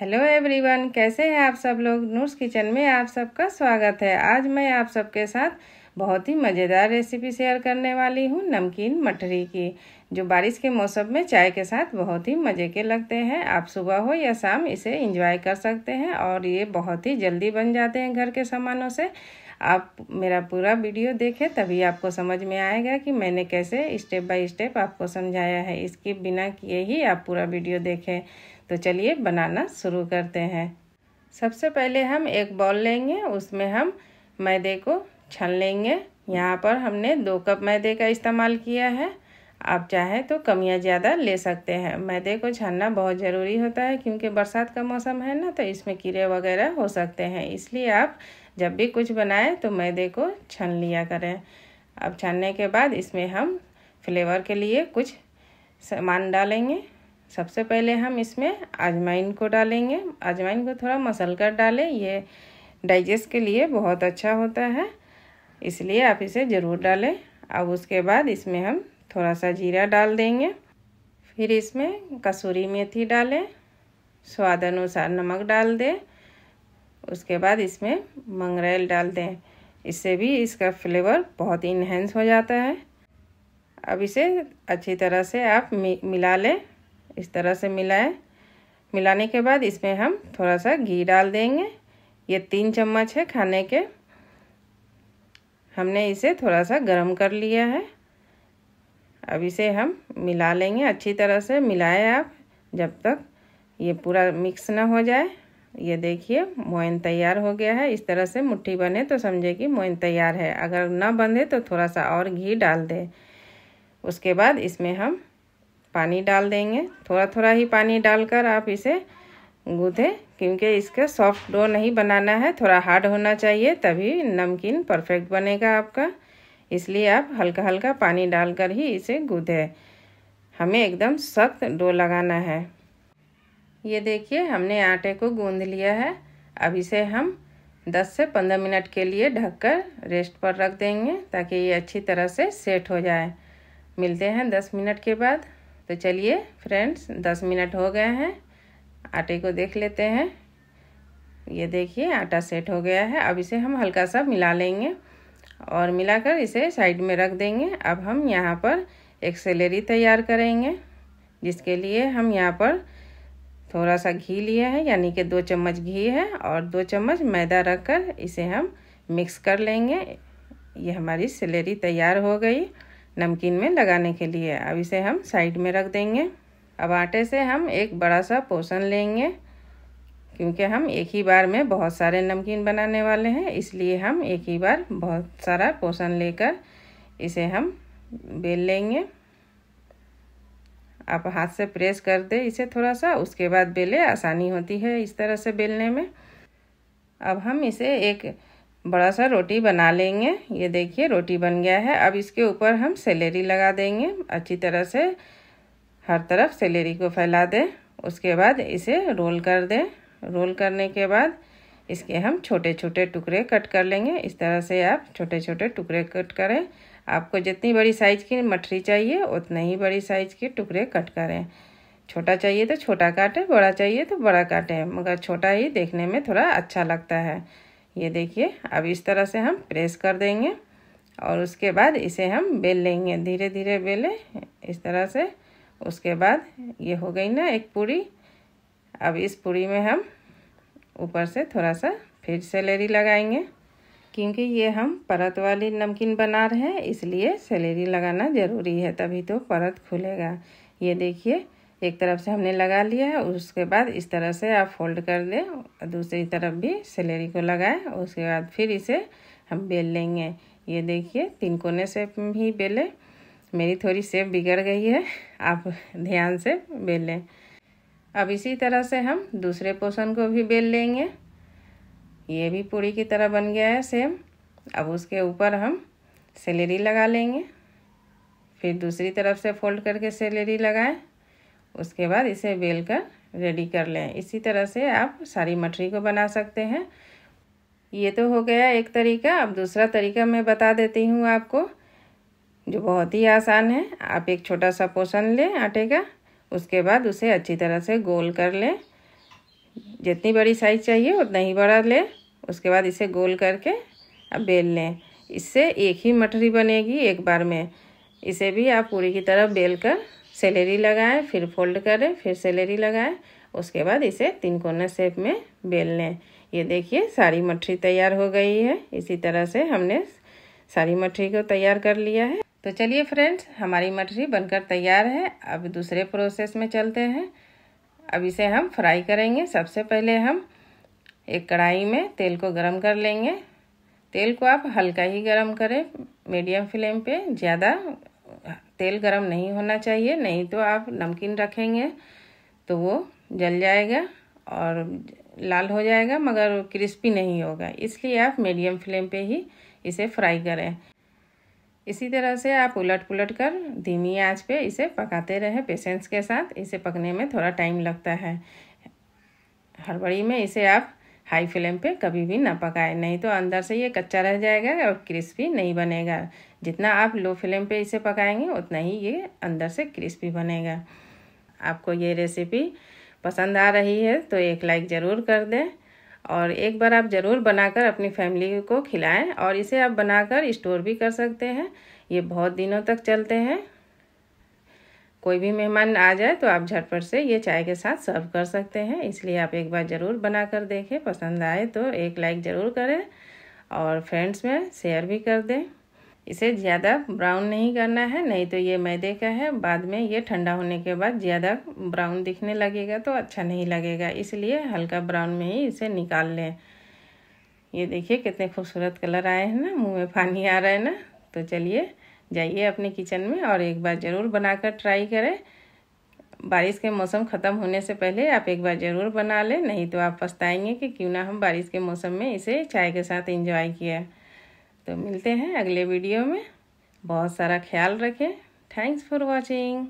hello everyone कैसे हैं आप सब लोग नूर्स किचन में आप सबका स्वागत है आज मैं आप सबके साथ बहुत ही मज़ेदार रेसिपी शेयर करने वाली हूँ नमकीन मठरी की जो बारिश के मौसम में चाय के साथ बहुत ही मज़े के लगते हैं आप सुबह हो या शाम इसे इंजॉय कर सकते हैं और ये बहुत ही जल्दी बन जाते हैं घर के सामानों से आप मेरा पूरा वीडियो देखें तभी आपको समझ में आएगा कि मैंने कैसे स्टेप बाय स्टेप आपको समझाया है इसके बिना किए ही आप पूरा वीडियो देखें तो चलिए बनाना शुरू करते हैं सबसे पहले हम एक बॉल लेंगे उसमें हम मैदे को छन लेंगे यहाँ पर हमने दो कप मैदे का इस्तेमाल किया है आप चाहे तो कम या ज़्यादा ले सकते हैं मैदे को छानना बहुत ज़रूरी होता है क्योंकि बरसात का मौसम है ना तो इसमें कीड़े वगैरह हो सकते हैं इसलिए आप जब भी कुछ बनाएं तो मैदे को छन लिया करें अब छानने के बाद इसमें हम फ्लेवर के लिए कुछ सामान डालेंगे सबसे पहले हम इसमें अजवाइन को डालेंगे अजवाइन को थोड़ा मसल कर डालें ये डाइजेस्ट के लिए बहुत अच्छा होता है इसलिए आप इसे ज़रूर डालें अब उसके बाद इसमें हम थोड़ा सा जीरा डाल देंगे फिर इसमें कसूरी मेथी डालें स्वाद अनुसार नमक डाल दें उसके बाद इसमें मंगरेल डाल दें इससे भी इसका फ्लेवर बहुत इन्हेंस हो जाता है अब इसे अच्छी तरह से आप मि मिला लें इस तरह से मिलाएं मिलाने के बाद इसमें हम थोड़ा सा घी डाल देंगे ये तीन चम्मच है खाने के हमने इसे थोड़ा सा गर्म कर लिया है अब इसे हम मिला लेंगे अच्छी तरह से मिलाएं आप जब तक ये पूरा मिक्स ना हो जाए ये देखिए मोइन तैयार हो गया है इस तरह से मुट्ठी बने तो समझे कि मोइन तैयार है अगर ना बंधे तो थोड़ा सा और घी डाल दें उसके बाद इसमें हम पानी डाल देंगे थोड़ा थोड़ा ही पानी डालकर आप इसे गूँथें क्योंकि इसका सॉफ्ट डो नहीं बनाना है थोड़ा हार्ड होना चाहिए तभी नमकीन परफेक्ट बनेगा आपका इसलिए आप हल्का हल्का पानी डालकर ही इसे गूँधें हमें एकदम सख्त डो लगाना है ये देखिए हमने आटे को गूंध लिया है अब इसे हम 10 से 15 मिनट के लिए ढककर रेस्ट पर रख देंगे ताकि ये अच्छी तरह से सेट हो जाए मिलते हैं 10 मिनट के बाद तो चलिए फ्रेंड्स 10 मिनट हो गए हैं आटे को देख लेते हैं ये देखिए आटा सेट हो गया है अब इसे हम हल्का सा मिला लेंगे और मिलाकर इसे साइड में रख देंगे अब हम यहाँ पर एक सेलेरी तैयार करेंगे जिसके लिए हम यहाँ पर थोड़ा सा घी लिया है यानी कि दो चम्मच घी है और दो चम्मच मैदा रख कर इसे हम मिक्स कर लेंगे ये हमारी सिलेरी तैयार हो गई नमकीन में लगाने के लिए अब इसे हम साइड में रख देंगे अब आटे से हम एक बड़ा सा पोषण लेंगे क्योंकि हम एक ही बार में बहुत सारे नमकीन बनाने वाले हैं इसलिए हम एक ही बार बहुत सारा पोषण लेकर इसे हम बेल लेंगे आप हाथ से प्रेस कर दे इसे थोड़ा सा उसके बाद बेले आसानी होती है इस तरह से बेलने में अब हम इसे एक बड़ा सा रोटी बना लेंगे ये देखिए रोटी बन गया है अब इसके ऊपर हम सेलेरी लगा देंगे अच्छी तरह से हर तरफ सेलेरी को फैला दें उसके बाद इसे रोल कर दें रोल करने के बाद इसके हम छोटे छोटे टुकड़े कट कर लेंगे इस तरह से आप छोटे छोटे टुकड़े कट करें आपको जितनी बड़ी साइज़ की मठरी चाहिए उतनी ही बड़ी साइज़ के टुकड़े कट करें छोटा चाहिए तो छोटा काटें बड़ा चाहिए तो बड़ा काटें मगर छोटा ही देखने में थोड़ा अच्छा लगता है ये देखिए अब इस तरह से हम प्रेस कर देंगे और उसके बाद इसे हम बेल लेंगे धीरे धीरे बेलें इस तरह से उसके बाद ये हो गई ना एक पूरी अब इस पूरी में हम ऊपर से थोड़ा सा फिर सेलेरी लगाएंगे क्योंकि ये हम परत वाली नमकीन बना रहे हैं इसलिए सेलेरी लगाना ज़रूरी है तभी तो परत खुलेगा ये देखिए एक तरफ से हमने लगा लिया है उसके बाद इस तरह से आप फोल्ड कर दें दूसरी तरफ भी सेलेरी को लगाएं उसके बाद फिर इसे हम बेल लेंगे ये देखिए तीन कोने से ही बेलें मेरी थोड़ी सेप बिगड़ गई है आप ध्यान से बेलें अब इसी तरह से हम दूसरे पोर्शन को भी बेल लेंगे ये भी पूरी की तरह बन गया है सेम अब उसके ऊपर हम सेलेरी लगा लेंगे फिर दूसरी तरफ से फोल्ड करके सेलेरी लगाएं उसके बाद इसे बेल कर रेडी कर लें इसी तरह से आप सारी मठरी को बना सकते हैं ये तो हो गया एक तरीका अब दूसरा तरीका मैं बता देती हूँ आपको जो बहुत ही आसान है आप एक छोटा सा पोषण लें आटे का उसके बाद उसे अच्छी तरह से गोल कर लें जितनी बड़ी साइज चाहिए उतना ही बड़ा लें उसके बाद इसे गोल करके अब बेल लें इससे एक ही मठरी बनेगी एक बार में इसे भी आप पूरी की तरह बेल कर सेलेरी लगाएं फिर फोल्ड करें फिर सेलेरी लगाएं उसके बाद इसे तीन कोने सेप में बेल लें ये देखिए सारी मठरी तैयार हो गई है इसी तरह से हमने सारी मठरी को तैयार कर लिया है तो चलिए फ्रेंड्स हमारी मटरी बनकर तैयार है अब दूसरे प्रोसेस में चलते हैं अब इसे हम फ्राई करेंगे सबसे पहले हम एक कढ़ाई में तेल को गरम कर लेंगे तेल को आप हल्का ही गरम करें मीडियम फ्लेम पे ज़्यादा तेल गरम नहीं होना चाहिए नहीं तो आप नमकीन रखेंगे तो वो जल जाएगा और लाल हो जाएगा मगर क्रिस्पी नहीं होगा इसलिए आप मीडियम फ्लेम पे ही इसे फ्राई करें इसी तरह से आप उलट पुलट कर धीमी आंच पे इसे पकाते रहें पेशेंस के साथ इसे पकने में थोड़ा टाइम लगता है हड़बड़ी में इसे आप हाई फ्लेम पे कभी भी ना पकाएं नहीं तो अंदर से ये कच्चा रह जाएगा और क्रिस्पी नहीं बनेगा जितना आप लो फ्लेम पे इसे पकाएंगे उतना ही ये अंदर से क्रिस्पी बनेगा आपको ये रेसिपी पसंद आ रही है तो एक लाइक ज़रूर कर दें और एक बार आप ज़रूर बनाकर अपनी फैमिली को खिलाएं और इसे आप बनाकर स्टोर भी कर सकते हैं ये बहुत दिनों तक चलते हैं कोई भी मेहमान आ जाए तो आप झटपट से ये चाय के साथ सर्व कर सकते हैं इसलिए आप एक बार ज़रूर बना कर देखें पसंद आए तो एक लाइक ज़रूर करें और फ्रेंड्स में शेयर भी कर दें इसे ज़्यादा ब्राउन नहीं करना है नहीं तो ये मैदे का है बाद में ये ठंडा होने के बाद ज़्यादा ब्राउन दिखने लगेगा तो अच्छा नहीं लगेगा इसलिए हल्का ब्राउन में ही इसे निकाल लें ये देखिए कितने खूबसूरत कलर आए हैं ना मुंह में पानी आ रहा है ना तो चलिए जाइए अपने किचन में और एक बार ज़रूर बना कर ट्राई करें बारिश के मौसम ख़त्म होने से पहले आप एक बार ज़रूर बना लें नहीं तो आप पछताएंगे कि क्यों ना हम बारिश के मौसम में इसे चाय के साथ इंजॉय किया तो मिलते हैं अगले वीडियो में बहुत सारा ख्याल रखें थैंक्स फॉर वॉचिंग